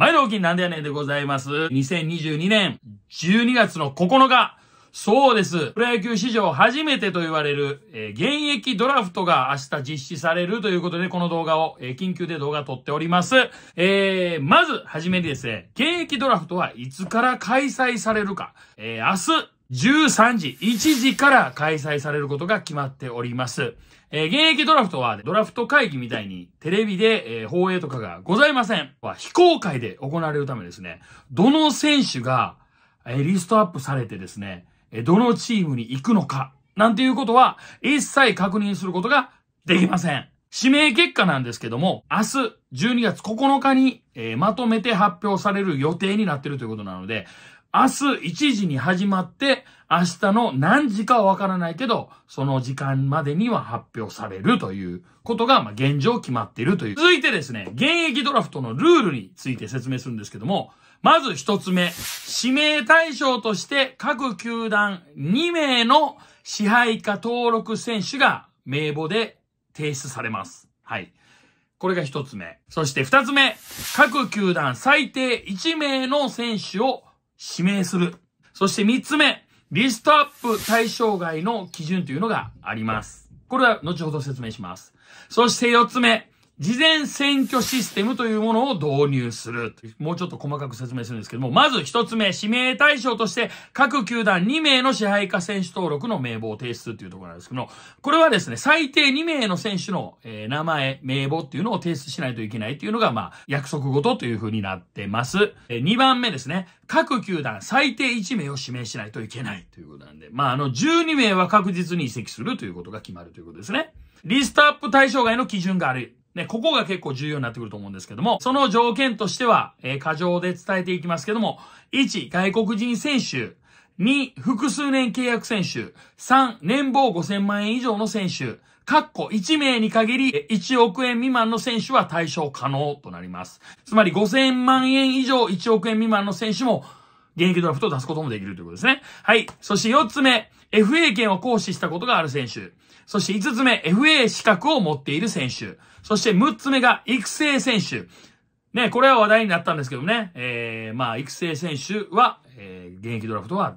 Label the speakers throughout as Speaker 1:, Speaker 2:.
Speaker 1: 前の大いなんでやねんでございます。2022年12月の9日。そうです。プロ野球史上初めてと言われる、えー、現役ドラフトが明日実施されるということで、この動画を、えー、緊急で動画撮っております。えー、まず、はじめにですね、現役ドラフトはいつから開催されるか、えー、明日、13時、1時から開催されることが決まっております。えー、現役ドラフトはドラフト会議みたいにテレビで、えー、放映とかがございません。は非公開で行われるためですね、どの選手が、えー、リストアップされてですね、えどのチームに行くのか、なんていうことは一切確認することができません。指名結果なんですけども、明日12月9日に、えまとめて発表される予定になっているということなので、明日1時に始まって、明日の何時かはわからないけど、その時間までには発表されるということが、ま現状決まっているという。続いてですね、現役ドラフトのルールについて説明するんですけども、まず一つ目、指名対象として各球団2名の支配下登録選手が名簿で提出されます。はい。これが一つ目。そして二つ目、各球団最低1名の選手を指名する。そして3つ目、リストアップ対象外の基準というのがあります。これは後ほど説明します。そして4つ目、事前選挙システムというものを導入する。もうちょっと細かく説明するんですけども、まず一つ目、指名対象として各球団2名の支配下選手登録の名簿を提出ってというところなんですけども、これはですね、最低2名の選手の、えー、名前、名簿っていうのを提出しないといけないというのが、まあ、約束事というふうになってます。えー、2番目ですね、各球団最低1名を指名しないといけないということなんで、まあ、あの、12名は確実に移籍するということが決まるということですね。リストアップ対象外の基準がある。ね、ここが結構重要になってくると思うんですけども、その条件としては、えー、過剰で伝えていきますけども、1、外国人選手、2、複数年契約選手、3、年俸5000万円以上の選手、括弧1名に限り1億円未満の選手は対象可能となります。つまり5000万円以上1億円未満の選手も現役ドラフトを出すこともできるということですね。はい。そして4つ目。FA 権を行使したことがある選手。そして5つ目、FA 資格を持っている選手。そして6つ目が育成選手。ね、これは話題になったんですけどね。えー、まあ、育成選手は、えー、現役ドラフトは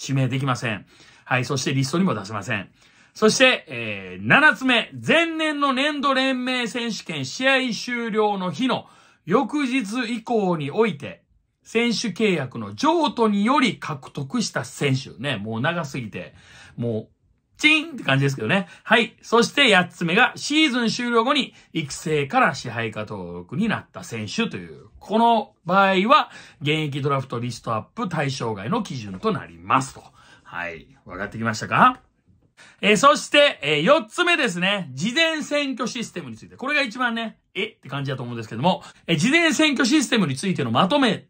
Speaker 1: 指名できません。はい、そしてリストにも出せません。そして、えー、7つ目、前年の年度連盟選手権試合終了の日の翌日以降において、選手契約の譲渡により獲得した選手ね。もう長すぎて、もう、チンって感じですけどね。はい。そして八つ目が、シーズン終了後に育成から支配下登録になった選手という、この場合は、現役ドラフトリストアップ対象外の基準となりますと。はい。分かってきましたかえー、そして、えー、つ目ですね。事前選挙システムについて。これが一番ね、えって感じだと思うんですけども、えー、事前選挙システムについてのまとめ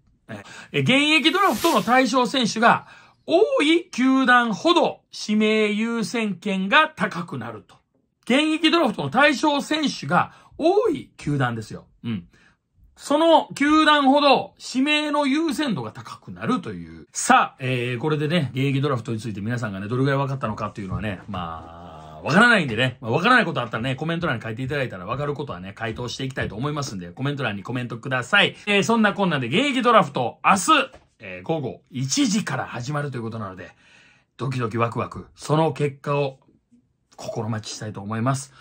Speaker 1: 現役ドラフトの対象選手が多い球団ほど指名優先権が高くなると。現役ドラフトの対象選手が多い球団ですよ。うん。その球団ほど指名の優先度が高くなるという。さあ、えー、これでね、現役ドラフトについて皆さんがね、どれぐらい分かったのかっていうのはね、まあ、わからないんでね、わ、まあ、からないことあったらね、コメント欄に書いていただいたらわかることはね、回答していきたいと思いますんで、コメント欄にコメントください。えー、そんなこんなで現役ドラフト、明日、えー、午後1時から始まるということなので、ドキドキワクワク、その結果を心待ちしたいと思います。